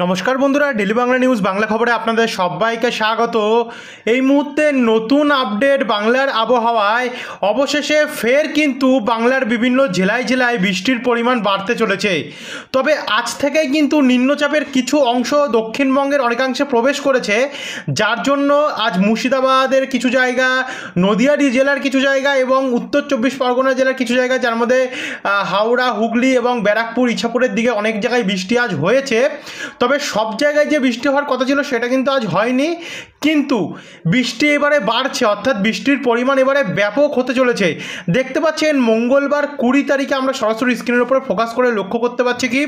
নমস্কার বন্ধুরা daily Bangla news Bangla খবরে আপনাদের সবাইকে স্বাগত এই মুহূর্তে নতুন আপডেট বাংলার আবহাওয়ায় অবশেষে ফের কিন্তু বাংলার বিভিন্ন জেলায় জেলায় বৃষ্টির পরিমাণ বাড়তে চলেছে তবে আজ থেকেই কিন্তু নিম্নচাপের কিছু অংশ দক্ষিণবঙ্গের অনেকাংশে প্রবেশ করেছে যার জন্য আজ মুর্শিদাবাদের কিছু জায়গা নদিয়াডি জেলার কিছু জায়গা এবং উত্তর চব্বিশ পরগনা জেলার কিছু জায়গা যার মধ্যে হাওড়া হুগলি এবং ব্যারাকপুর ইছাপুরের দিকে অনেক জায়গায় বৃষ্টি আজ হয়েছে তবে সব জায়গায় যে বৃষ্টি হওয়ার কথা ছিল সেটা কিন্তু আজ হয়নি কিন্তু বৃষ্টি এবারে বাড়ছে অর্থাৎ বৃষ্টির পরিমাণ এবারে ব্যাপক হতে চলেছে দেখতে পাচ্ছেন মঙ্গলবার কুড়ি তারিখে আমরা সরাসরি স্ক্রিনের উপরে ফোকাস করে লক্ষ্য করতে পারছি কি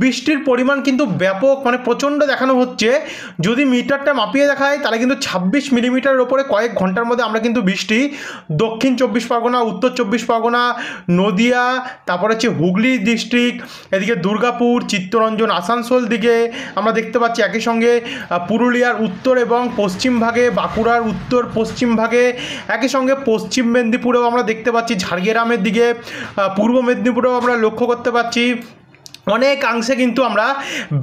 বৃষ্টির পরিমাণ কিন্তু ব্যাপক মানে প্রচণ্ড দেখানো হচ্ছে যদি মিটারটা মাপিয়ে দেখায় তাহলে কিন্তু ছাব্বিশ মিলিমিটারের ওপরে কয়েক ঘন্টার মধ্যে আমরা কিন্তু বৃষ্টি দক্ষিণ চব্বিশ পরগনা উত্তর চব্বিশ পরগনা নদিয়া তারপর হচ্ছে হুগলি ডিস্ট্রিক্ট এদিকে দুর্গাপুর চিত্তরঞ্জন আসানসোল দিকে আমরা দেখতে পাচ্ছি একই সঙ্গে পুরুলিয়ার উত্তর এবং পশ্চিম ভাগে বাঁকুড়ার উত্তর পশ্চিম ভাগে একই সঙ্গে পশ্চিম মেদিনীপুরেও আমরা দেখতে পাচ্ছি ঝাড়গ্রামের দিকে পূর্ব মেদিনীপুরেও আমরা লক্ষ্য করতে পারছি অনেকাংশে কিন্তু আমরা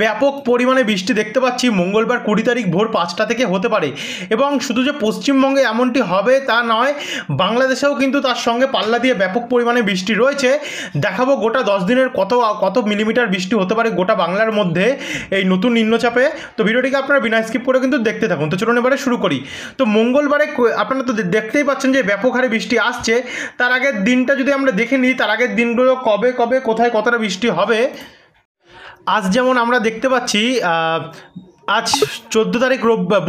ব্যাপক পরিমাণে বৃষ্টি দেখতে পাচ্ছি মঙ্গলবার কুড়ি তারিখ ভোর পাঁচটা থেকে হতে পারে এবং শুধু যে পশ্চিমবঙ্গে এমনটি হবে তা নয় বাংলাদেশেও কিন্তু তার সঙ্গে পাল্লা দিয়ে ব্যাপক পরিমাণে বৃষ্টি রয়েছে দেখাবো গোটা দশ দিনের কত কত মিলিমিটার বৃষ্টি হতে পারে গোটা বাংলার মধ্যে এই নতুন নিম্নচাপে তো ভিডিওটিকে আপনারা বিনা স্কিপ করে কিন্তু দেখতে থাকুন তো চলুন এবারে শুরু করি তো মঙ্গলবারে আপনারা তো দেখতেই পাচ্ছেন যে ব্যাপক হারে বৃষ্টি আসছে তার আগের দিনটা যদি আমরা দেখে নিই তার আগের দিনগুলো কবে কবে কোথায় কতটা বৃষ্টি হবে আজ যেমন আমরা দেখতে পাচ্ছি আজ চোদ্দো তারিখ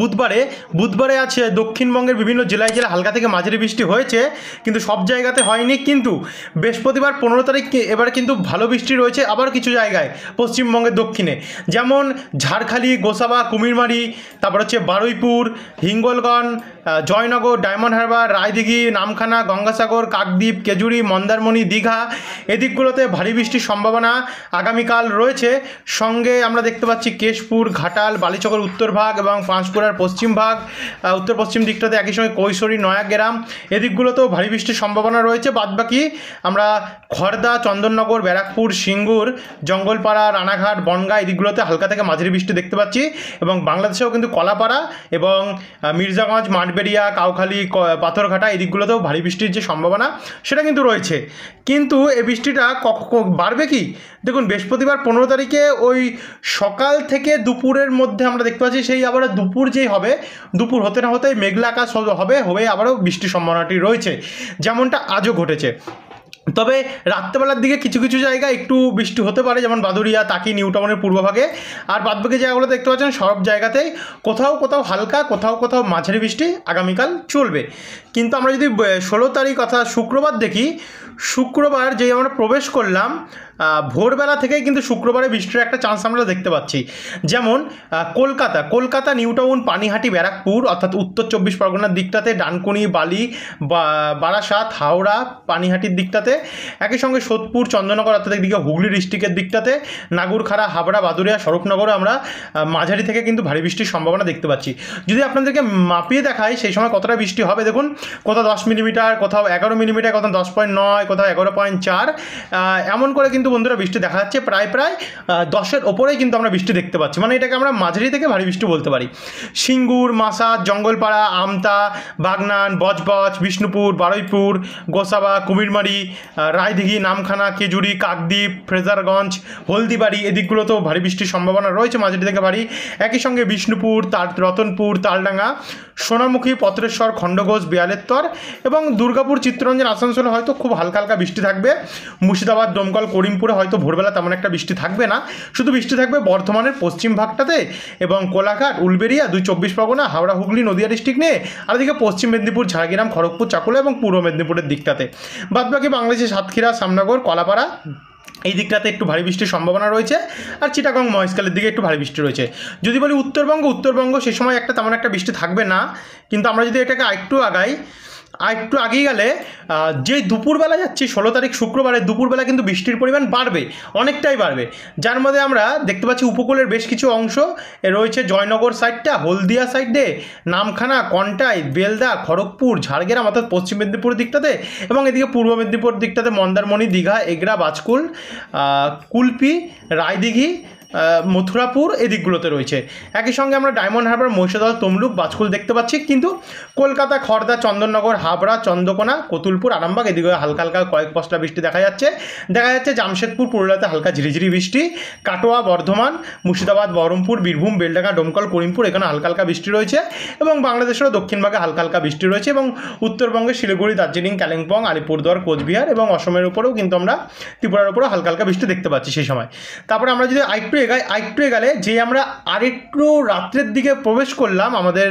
বুধবারে বুধবারে আজ দক্ষিণবঙ্গের বিভিন্ন জেলায় জেলা হালকা থেকে মাঝারি বৃষ্টি হয়েছে কিন্তু সব জায়গাতে হয়নি কিন্তু বৃহস্পতিবার পনেরো তারিখ এবার কিন্তু ভালো বৃষ্টি রয়েছে আবার কিছু জায়গায় পশ্চিমবঙ্গের দক্ষিণে যেমন ঝাড়খালি গোসাবা কুমিরমারি তারপর হচ্ছে বারুইপুর হিঙ্গলগঞ্জ জয়নগর ডায়মন্ড হারবার রায়দিঘি নামখানা গঙ্গাসাগর কাকদ্বীপ কেজুরি মন্দারমণি দীঘা এদিকগুলোতে ভারী বৃষ্টির সম্ভাবনা আগামীকাল রয়েছে সঙ্গে আমরা দেখতে পাচ্ছি কেশপুর ঘাটাল বালিচকর উত্তর ভাগ এবং পাঁশকুড়ার পশ্চিম ভাগ উত্তর পশ্চিম দিকটাতে একই সঙ্গে কৈশোরী নয়াগ্রাম এদিকগুলোতেও ভারী বৃষ্টির সম্ভাবনা রয়েছে বাদবাকি আমরা খর্দা চন্দননগর ব্যারাকপুর সিঙ্গুর জঙ্গলপাড়া রানাঘাট বনগা এদিকগুলোতে হালকা থেকে মাঝারি বৃষ্টি দেখতে পাচ্ছি এবং বাংলাদেশেও কিন্তু কলাপাড়া এবং মির্জাগঞ্জ মাঠ সাতবেড়িয়া কাউখালী পাথরঘাটা এই দিকগুলোতেও ভারী বৃষ্টির যে সম্ভাবনা সেটা কিন্তু রয়েছে কিন্তু এ বৃষ্টিটা বাড়বে কি দেখুন বৃহস্পতিবার পনেরো তারিখে ওই সকাল থেকে দুপুরের মধ্যে আমরা দেখতে পাচ্ছি সেই আবার দুপুর যেই হবে দুপুর হতে না হতেই মেঘলা আকাশ হবে হয়ে আবারও বৃষ্টির সম্ভাবনাটি রয়েছে যেমনটা আজও ঘটেছে তবে রাত্রেবেলার দিকে কিছু কিছু জায়গায় একটু বৃষ্টি হতে পারে যেমন বাদুরিয়া তাকি নিউ টাউনের পূর্বভাগে আর বাদবাকি জায়গাগুলো দেখতে পাচ্ছেন সব জায়গাতেই কোথাও কোথাও হালকা কোথাও কোথাও মাঝারি বৃষ্টি আগামীকাল চলবে কিন্তু আমরা যদি ষোলো তারিখ অর্থাৎ শুক্রবার দেখি শুক্রবার যেই আমরা প্রবেশ করলাম ভোরবেলা থেকেই কিন্তু শুক্রবারে বৃষ্টির একটা চান্স আমরা দেখতে পাচ্ছি যেমন কলকাতা কলকাতা নিউ টাউন পানিহাটি ব্যারাকপুর অর্থাৎ উত্তর চব্বিশ পরগনার দিকটাতে ডানকুনি বালি বা বারাসাত হাওড়া পানিহাটির দিকটাতে একই সঙ্গে সোদপুর চন্দননগর অর্থাৎ একদিকে হুগলি ডিস্ট্রিক্টের দিকটাতে নাগুরখাড়া হাবড়া বাদুরিয়া স্বরূপনগরে আমরা মাঝারি থেকে কিন্তু ভারী বৃষ্টির সম্ভাবনা দেখতে পাচ্ছি যদি আপনাদেরকে মাপিয়ে দেখায় সেই সময় কতটা বৃষ্টি হবে দেখুন কোথাও দশ মিলিমিটার কোথাও এগারো মিলিমিটার কোথাও দশ পয়েন্ট নয় কোথাও এগারো পয়েন্ট চার এমন করে কিন্তু কিন্তু বন্ধুরা বৃষ্টি দেখা যাচ্ছে প্রায় প্রায় দশের ওপরেই কিন্তু আমরা বৃষ্টি দেখতে পাচ্ছি মানে এটাকে আমরা মাঝারি থেকে ভারী বৃষ্টি বলতে পারি সিঙ্গুর মাসাদ জঙ্গলপাড়া আমতা বাগনান বজবজ বিষ্ণুপুর বারুইপুর গোসাবা কুমিরমারি রায়দিঘি নামখানা কেজুরি কাকদ্বীপ ফ্রেজারগঞ্জ হলদিবাড়ি এদিকগুলোতেও ভারী বৃষ্টির সম্ভাবনা রয়েছে মাঝারি থেকে ভারী একই সঙ্গে বিষ্ণুপুর তার রতনপুর তালডাঙ্গা সোনামুখী পত্রেশ্বর খণ্ডঘোষ বিয়ালেত্তর এবং দুর্গাপুর চিত্তরঞ্জন আসানসোলে হয়তো খুব হালকা হালকা বৃষ্টি থাকবে মুর্শিদাবাদ দমকল করিম মেদিনীপুরে হয়তো ভোরবেলা তেমন একটা বৃষ্টি থাকবে না শুধু বৃষ্টি থাকবে বর্ধমানের পশ্চিম ভাগটাতে এবং কোলাঘাট উলবেরিয়া দুই চব্বিশ পরগনা হাওড়া হুগলি নদিয়া ডিস্ট্রিক্ট নিয়ে আর এদিকে পশ্চিম মেদিনীপুর ঝাড়গ্রাম খড়গপুর চাকুলা এবং পূর্ব মেদিনীপুরের দিকটাতে বাদবাকি বাংলাদেশের সাতক্ষীরা সামনগর কলাপাড়া এই দিকটাতে একটু ভারী বৃষ্টির সম্ভাবনা রয়েছে আর চিটাগং মহেশকালের দিকে একটু ভারী বৃষ্টি রয়েছে যদি বলি উত্তরবঙ্গ উত্তরবঙ্গ সে সময় একটা তেমন একটা বৃষ্টি থাকবে না কিন্তু আমরা যদি এটাকে একটু আগাই আর একটু আগে গেলে যে দুপুরবেলা যাচ্ছি ষোলো তারিখ শুক্রবারে দুপুরবেলা কিন্তু বৃষ্টির পরিমাণ বাড়বে অনেকটাই বাড়বে যার মধ্যে আমরা দেখতে পাচ্ছি উপকূলের বেশ কিছু অংশ রয়েছে জয়নগর সাইডটা হলদিয়া সাইডে নামখানা কন্টাই বেলদা খড়গপুর ঝাড়গ্রাম অর্থাৎ পশ্চিম মেদিনীপুর দিকটাতে এবং এদিকে পূর্ব মেদিনীপুর দিকটাতে মন্দারমণি দীঘা এগরা বাজকুল কুলপি রায়দিঘি মথুরাপুর এদিকগুলোতে রয়েছে একই সঙ্গে আমরা ডায়মন্ড হারবার মহিষাদল তমলুক বাজকুল দেখতে পাচ্ছি কিন্তু কলকাতা খর্দা চন্দননগর হাবড়া চন্দ্রকোনা কতুলপুর আরামবাগ এদিকে হালকা হালকা কয়েক পশলা বৃষ্টি দেখা যাচ্ছে দেখা যাচ্ছে জামশেদপুর পুরুলিয়াতে হালকা ঝিরিঝিরি বৃষ্টি কাটোয়া বর্ধমান মুর্শিদাবাদ বহরমপুর বীরভূম বেলডাঙ্গা ডোমকল করিমপুর এখানে হালকা হালকা বৃষ্টি রয়েছে এবং বাংলাদেশেরও দক্ষিণভাগে হালকা হালকা বৃষ্টি রয়েছে এবং উত্তরবঙ্গে শিলিগুড়ি দার্জিলিং কালিম্পং আলিপুরদুয়ার কোচবিহার এবং অসমের উপরেও কিন্তু আমরা ত্রিপুরার উপরেও হালকা হালকা বৃষ্টি দেখতে পাচ্ছি সেই সময় তারপরে আমরা যদি আরেকটু এগাই আরেকটু এগালে যে আমরা আরেকটু রাত্রের দিকে প্রবেশ করলাম আমাদের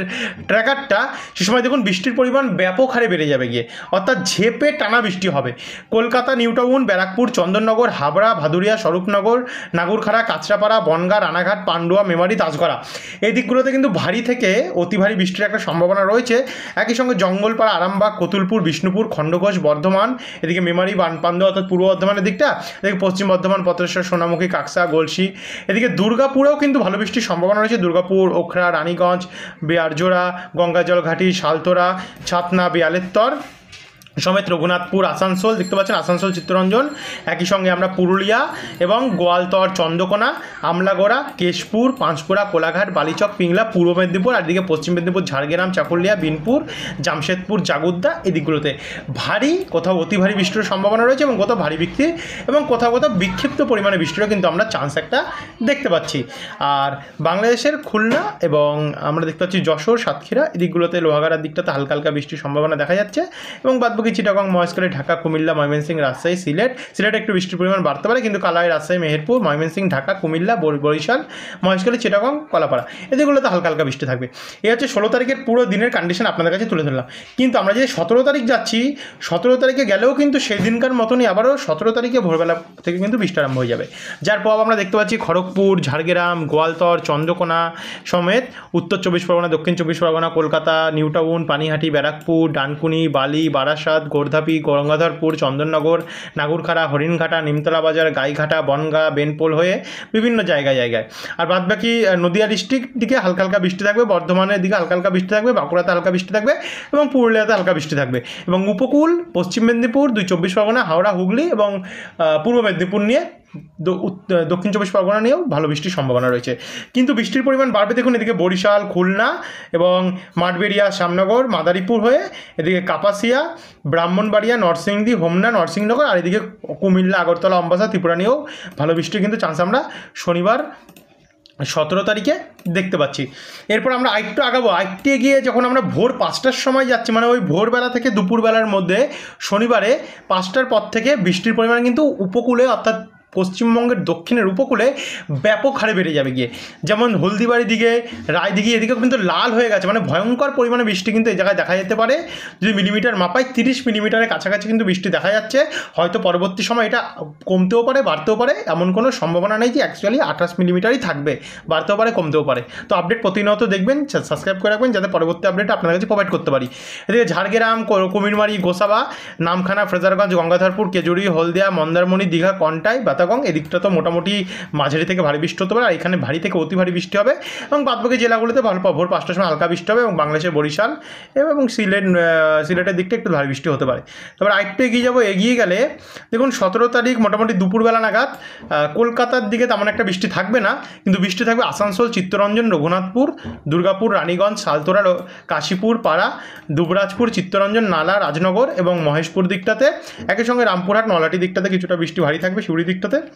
ট্র্যাকারটা সে সময় দেখুন বৃষ্টির পরিমাণ ব্যাপক হারে বেড়ে যাবে গিয়ে অর্থাৎ ঝেপে টানা বৃষ্টি হবে কলকাতা নিউটাউন ব্যারাকপুর চন্দননগর হাবড়া ভাদুরিয়া স্বরূপনগর নাগুরখাড়া কাঁচরাপাড়া বনগা রানাঘাট পান্ডুয়া মেমারি তাজগড়া এই দিকগুলোতে কিন্তু ভারী থেকে অতি ভারী বৃষ্টির একটা সম্ভাবনা রয়েছে একই সঙ্গে জঙ্গলপাড়া আরামবাগ কতুলপুর বিষ্ণুপুর খণ্ডঘোষ বর্ধমান এদিকে মেমারি বানপান্দ অর্থাৎ পূর্ব বর্ধমানের দিকটা এদিকে পশ্চিম বর্ধমান পত্রেশ্বর সোনামুখী কাকসা গলসি এদিকে দুর্গাপুরেও কিন্তু ভালো বৃষ্টির সম্ভাবনা রয়েছে দুর্গাপুর ওখরা রানীগঞ্জ বেয়ারজোড়া গঙ্গাজলঘাটি ঘাটি ছাতনা বিয়ালেত্তর সমেত রঘুনাথপুর আসানসোল দেখতে পাচ্ছেন আসানসোল চিত্তরঞ্জন একই সঙ্গে আমরা পুরুলিয়া এবং গোয়ালতর চন্দ্রকোনা আমলাগোড়া কেশপুর পাঁশকুড়া কোলাঘাট বালিচক পিংলা পূর্ব মেদিনীপুর আর এদিকে পশ্চিম মেদিনীপুর ঝাড়গ্রাম চাকুলিয়া বিনপুর জামশেদপুর জাগুদ্দা এদিকগুলোতে ভারী কোথাও অতি ভারী বৃষ্টির সম্ভাবনা রয়েছে এবং কোথাও ভারী বৃষ্টি এবং কোথাও কোথাও বিক্ষিপ্ত পরিমাণে বৃষ্টিরও কিন্তু আমরা চান্স একটা দেখতে পাচ্ছি আর বাংলাদেশের খুলনা এবং আমরা দেখতে পাচ্ছি যশোর সাতক্ষীরা এদিকগুলোতে লোহাগাড়ার দিকটাতে হালকা হালকা বৃষ্টির সম্ভাবনা দেখা যাচ্ছে এবং বাদ বাদবাকি চিটাগং মহেশখালী ঢাকা কুমিল্লা ময়মনসিং রাজশাহী সিলেট সিলেটে একটু বৃষ্টির পরিমাণ বাড়তে পারে কিন্তু কালাই রাজশাহী মেহেরপুর ময়মনসিং ঢাকা কুমিল্লা বরিশাল মহেশখালী চিটাগং কলাপাড়া এদিকগুলোতে হালকা হালকা বৃষ্টি থাকবে এই হচ্ছে ষোলো তারিখের পুরো দিনের কন্ডিশন আপনাদের কাছে তুলে ধরলাম কিন্তু আমরা যদি সতেরো তারিখ যাচ্ছি সতেরো তারিখে গেলেও কিন্তু সেই দিনকার মতনই আবারও সতেরো তারিখে ভোরবেলা থেকে কিন্তু বৃষ্টি আরম্ভ হয়ে যাবে যার প্রভাব আমরা দেখতে পাচ্ছি খড়গপুর ঝাড়গ্রাম গোয়ালতর চন্দ্রকোনা সমেত উত্তর চব্বিশ পরগনা দক্ষিণ চব্বিশ পরগনা কলকাতা নিউটাউন পানিহাটি ব্যারাকপুর ডানকুনি বালি বারাসাত বারাসাত গোর্ধাপি গঙ্গাধরপুর চন্দননগর নাগুরখাড়া হরিণঘাটা নিমতলা বাজার গাইঘাটা বনগা বেনপোল হয়ে বিভিন্ন জায়গায় জায়গায় আর বাদবাকি নদিয়া ডিস্ট্রিক্ট দিকে হালকা হালকা বৃষ্টি থাকবে বর্ধমানের দিকে হালকা হালকা বৃষ্টি থাকবে বাঁকুড়াতে হালকা বৃষ্টি থাকবে এবং পুরুলিয়াতে হালকা বৃষ্টি থাকবে এবং উপকূল পশ্চিম মেদিনীপুর দুই চব্বিশ পরগনা হাওড়া হুগলি এবং পূর্ব মেদিনীপুর নিয়ে দক্ষিণ চব্বিশ পরগনা নিয়েও ভালো বৃষ্টির সম্ভাবনা রয়েছে কিন্তু বৃষ্টির পরিমাণ বাড়বে দেখুন এদিকে বরিশাল খুলনা এবং মাঠবেড়িয়া শ্যামনগর মাদারীপুর হয়ে এদিকে কাপাসিয়া ব্রাহ্মণবাড়িয়া নরসিংদী হোমনা নরসিংনগর আর এদিকে কুমিল্লা আগরতলা অম্বাসা ত্রিপুরা নিয়েও ভালো বৃষ্টির কিন্তু চান্স আমরা শনিবার সতেরো তারিখে দেখতে পাচ্ছি এরপর আমরা আরেকটু আগাবো আরেকটু গিয়ে যখন আমরা ভোর পাঁচটার সময় যাচ্ছি মানে ওই ভোরবেলা থেকে দুপুরবেলার মধ্যে শনিবারে পাঁচটার পর থেকে বৃষ্টির পরিমাণ কিন্তু উপকূলে অর্থাৎ পশ্চিমবঙ্গের দক্ষিণের উপকূলে ব্যাপক হারে বেড়ে যাবে গিয়ে যেমন হলদিবাড়ি দিকে রায়দিঘি এদিকেও কিন্তু লাল হয়ে গেছে মানে ভয়ঙ্কর পরিমাণে বৃষ্টি কিন্তু এই জায়গায় দেখা যেতে পারে যদি মিলিমিটার মাপায় তিরিশ মিলিমিটারের কাছাকাছি কিন্তু বৃষ্টি দেখা যাচ্ছে হয়তো পরবর্তী সময় এটা কমতেও পারে বাড়তেও পারে এমন কোনো সম্ভাবনা নেই যে অ্যাকচুয়ালি আঠাশ মিলিমিটারই থাকবে বাড়তেও পারে কমতেও পারে তো আপডেট প্রতিনিয়ত দেখবেন সাবস্ক্রাইব করে রাখবেন যাতে পরবর্তী আপডেট আপনার কাছে প্রোভাইড করতে পারি এদিকে ঝাড়গ্রাম কুমিরমারি গোসাবা নামখানা ফ্রেজারগঞ্জ গঙ্গাধরপুর কেজুরি হলদিয়া মন্দারমণি দীঘা কন্টাই বাতা চিটাগং এদিকটা তো মোটামুটি মাঝারি থেকে ভারী বৃষ্টি হতে পারে আর এখানে ভারী থেকে অতি ভারী বৃষ্টি হবে এবং বাদবাকি জেলাগুলোতে ভালো ভোর পাঁচটার সময় হালকা বৃষ্টি হবে এবং বাংলাদেশের বরিশাল এবং সিলেট সিলেটের দিকটা একটু ভারী বৃষ্টি হতে পারে তারপর আরেকটু এগিয়ে যাবো এগিয়ে গেলে দেখুন সতেরো তারিখ মোটামুটি দুপুরবেলা নাগাদ কলকাতার দিকে তেমন একটা বৃষ্টি থাকবে না কিন্তু বৃষ্টি থাকবে আসানসোল চিত্তরঞ্জন রঘুনাথপুর দুর্গাপুর রানীগঞ্জ সালতোড়া কাশীপুর পাড়া দুবরাজপুর চিত্তরঞ্জন নালা রাজনগর এবং মহেশপুর দিকটাতে একই সঙ্গে রামপুরহাট নলাটি দিকটাতে কিছুটা বৃষ্টি ভারী থাকবে শিউরি দিকটাতে nerede?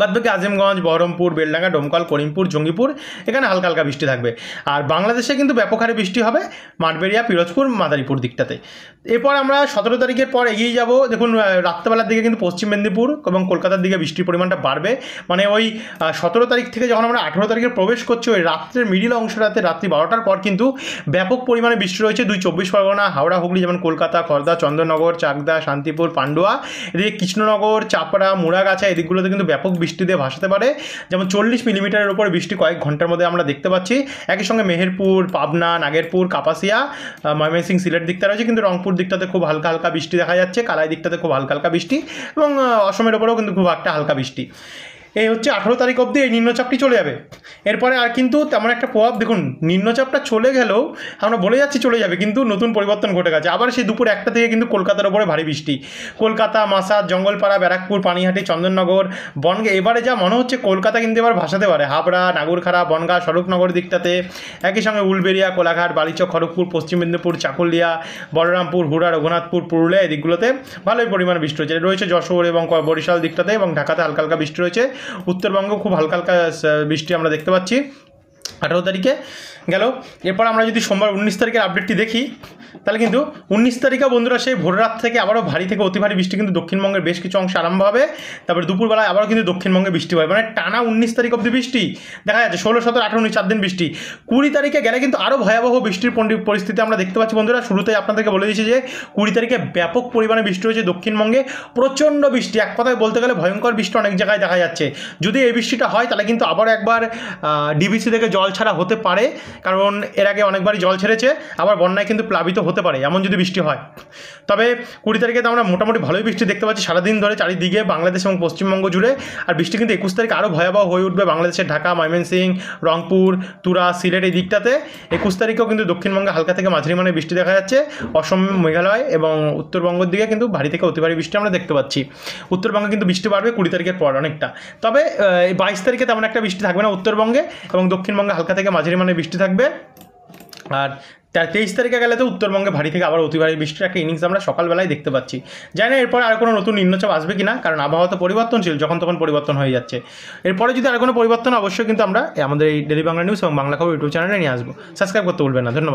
বাদবাকি আজিমগঞ্জ বহরমপুর বেলডাঙ্গা ডোমকল করিমপুর জঙ্গিপুর এখানে হালকা হালকা বৃষ্টি থাকবে আর বাংলাদেশে কিন্তু ব্যাপক হারে বৃষ্টি হবে মাঠবেরিয়া পিরোজপুর মাদারীপুর দিকটাতে এরপর আমরা সতেরো তারিখের পর এগিয়ে যাব দেখুন রাত্রেবেলার দিকে কিন্তু পশ্চিম মেদিনীপুর এবং কলকাতার দিকে বৃষ্টির পরিমাণটা বাড়বে মানে ওই সতেরো তারিখ থেকে যখন আমরা আঠেরো তারিখে প্রবেশ করছি ওই রাত্রের মিডিল অংশটাতে রাত্রি বারোটার পর কিন্তু ব্যাপক পরিমাণে বৃষ্টি রয়েছে দুই চব্বিশ পরগনা হাওড়া হুগলি যেমন কলকাতা খর্দা চন্দ্রনগর চাকদা শান্তিপুর পান্ডুয়া এদিকে কৃষ্ণনগর চাপড়া মুড়াগাছা এদিকগুলোতে কিন্তু ব্যাপক বৃষ্টি দিয়ে ভাসাতে পারে যেমন চল্লিশ মিলিমিটারের ওপর বৃষ্টি কয়েক ঘন্টার মধ্যে আমরা দেখতে পাচ্ছি একই সঙ্গে মেহেরপুর পাবনা নাগেরপুর কাপাসিয়া ময়মনসিং সিলেট দিকটা রয়েছে কিন্তু রংপুর দিকটাতে খুব হালকা হালকা বৃষ্টি দেখা যাচ্ছে কালাই দিকটাতে খুব হালকা হালকা বৃষ্টি এবং অসমের উপরেও কিন্তু খুব একটা হালকা বৃষ্টি এই হচ্ছে আঠেরো তারিখ অবধি এই নিম্নচাপটি চলে যাবে এরপরে আর কিন্তু তেমন একটা প্রভাব দেখুন নিম্নচাপটা চলে গেলেও আমরা বলে যাচ্ছি চলে যাবে কিন্তু নতুন পরিবর্তন ঘটে গেছে আবার সেই দুপুর একটা থেকে কিন্তু কলকাতার ওপরে ভারী বৃষ্টি কলকাতা মাসাদ জঙ্গলপাড়া ব্যারাকপুর পানিহাটি চন্দননগর বনগে এবারে যা মনে হচ্ছে কলকাতা কিন্তু এবার ভাসাতে পারে হাবড়া নাগরখাড়া বনগা সড়কনগর দিকটাতে একই সঙ্গে উলবেরিয়া কোলাঘাট বালিচক খড়গপুর পশ্চিম মেদিনীপুর চাকুলিয়া বলরামপুর হুড়া রঘুনাথপুর পুরুলিয়া দিকগুলোতে ভালোই পরিমাণ বৃষ্টি রয়েছে রয়েছে যশোর এবং বরিশাল দিকটাতে এবং ঢাকাতে হালকা হালকা বৃষ্টি রয়েছে উত্তরবঙ্গ খুব হালকা হালকা বৃষ্টি আমরা দেখতে পাচ্ছি আঠারো তারিখে গেল এরপর আমরা যদি সোমবার উনিশ তারিখের আপডেটটি দেখি তাহলে কিন্তু উনিশ তারিখে বন্ধুরা সেই ভোর রাত থেকে আবারও ভারী থেকে অতি ভারী বৃষ্টি কিন্তু দক্ষিণবঙ্গের বেশ কিছু অংশ আরম্ভ হবে তারপর দুপুরবেলায় আবারও কিন্তু দক্ষিণবঙ্গে বৃষ্টি হয় মানে টানা উনিশ তারিখ অব্দি বৃষ্টি দেখা যাচ্ছে ষোলো সতেরো আঠারো উনিশ চার দিন বৃষ্টি কুড়ি তারিখে গেলে কিন্তু আরও ভয়াবহ বৃষ্টির পরিস্থিতি আমরা দেখতে পাচ্ছি বন্ধুরা শুরুতেই আপনাদেরকে বলে দিয়েছি যে কুড়ি তারিখে ব্যাপক পরিমাণে বৃষ্টি হয়েছে দক্ষিণবঙ্গে প্রচণ্ড বৃষ্টি এক কথায় বলতে গেলে ভয়ঙ্কর বৃষ্টি অনেক জায়গায় দেখা যাচ্ছে যদি এই বৃষ্টিটা হয় তাহলে কিন্তু আবার একবার ডিবিসি থেকে জল ছাড়া হতে পারে কারণ এর আগে অনেকবারই জল ছেড়েছে আবার বন্যায় কিন্তু প্লাবিত হতে পারে এমন যদি বৃষ্টি হয় তবে কুড়ি তারিখে তো আমরা মোটামুটি ভালোই বৃষ্টি দেখতে পাচ্ছি সারাদিন ধরে চারিদিকে বাংলাদেশ এবং পশ্চিমবঙ্গ জুড়ে আর বৃষ্টি কিন্তু একুশ তারিখে আরও ভয়াবহ হয়ে উঠবে বাংলাদেশের ঢাকা ময়মনসিং রংপুর তুরা সিলেট এই দিকটাতে একুশ তারিখেও কিন্তু দক্ষিণবঙ্গে হালকা থেকে মাঝারি মানে বৃষ্টি দেখা যাচ্ছে অসম মেঘালয় এবং উত্তরবঙ্গের দিকে কিন্তু ভারী থেকে অতি ভারী বৃষ্টি আমরা দেখতে পাচ্ছি উত্তরবঙ্গে কিন্তু বৃষ্টি বাড়বে কুড়ি তারিখের পর অনেকটা তবে বাইশ তারিখে তেমন একটা বৃষ্টি থাকবে না উত্তরবঙ্গে এবং দক্ষিণবঙ্গে হালকা থেকে মাঝারি মানে বৃষ্টি থাকবে থাকবে আর তার তেইশ তারিখে গেলে তো উত্তরবঙ্গে ভারী থেকে আবার অতি ভারী বৃষ্টির একটা ইনিংস আমরা সকালবেলায় দেখতে পাচ্ছি জানি না এরপর আর কোনো নতুন নিম্নচাপ আসবে কি না কারণ আবহাওয়া তো পরিবর্তনশীল যখন তখন পরিবর্তন হয়ে যাচ্ছে এরপরে যদি আর কোনো পরিবর্তন অবশ্যই কিন্তু আমরা আমাদের এই ডেলি বাংলা নিউজ এবং বাংলা খবর ইউটিউব চ্যানেলে নিয়ে আসবো সাবস্ক্রাইব করতে বলবেন না ধন্যবাদ